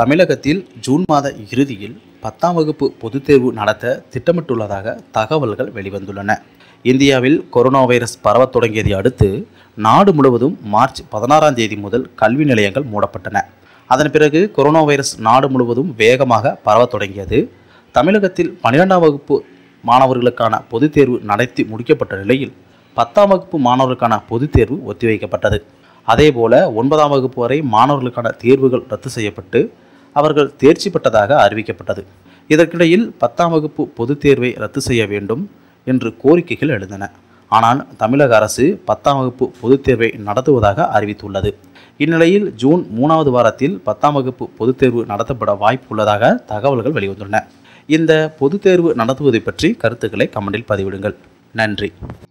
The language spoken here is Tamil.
தமிழகத்தில் ஜூன் மாத இறுதியில் பத்தாம் வகுப்பு பொதுத் தேர்வு நடத்த திட்டமிட்டுள்ளதாக தகவல்கள் வெளிவந்துள்ளன இந்தியாவில் கொரோனா வைரஸ் பரவத் தொடங்கியதை அடுத்து நாடு முழுவதும் மார்ச் பதினாறாம் தேதி முதல் கல்வி நிலையங்கள் மூடப்பட்டன அதன் பிறகு கொரோனா வைரஸ் நாடு முழுவதும் வேகமாக பரவத் தொடங்கியது தமிழகத்தில் பன்னிரெண்டாம் வகுப்பு மாணவர்களுக்கான பொதுத் தேர்வு நடத்தி முடிக்கப்பட்ட நிலையில் பத்தாம் வகுப்பு மாணவர்களுக்கான பொதுத் தேர்வு ஒத்திவைக்கப்பட்டது அதேபோல ஒன்பதாம் வகுப்பு வரை மாணவர்களுக்கான தேர்வுகள் ரத்து செய்யப்பட்டு அவர்கள் தேர்ச்சி பெற்றதாக அறிவிக்கப்பட்டது இதற்கிடையில் பத்தாம் வகுப்பு பொதுத் தேர்வை ரத்து செய்ய வேண்டும் என்று கோரிக்கைகள் எழுந்தன ஆனால் தமிழக அரசு பத்தாம் வகுப்பு பொதுத் தேர்வை நடத்துவதாக அறிவித்துள்ளது இந்நிலையில் ஜூன் மூணாவது வாரத்தில் பத்தாம் வகுப்பு பொதுத் தேர்வு நடத்தப்பட வாய்ப்பு உள்ளதாக தகவல்கள் வெளிவந்துள்ளன இந்த பொதுத் தேர்வு நடத்துவது பற்றி கருத்துக்களை கமெண்டில் பதிவிடுங்கள் நன்றி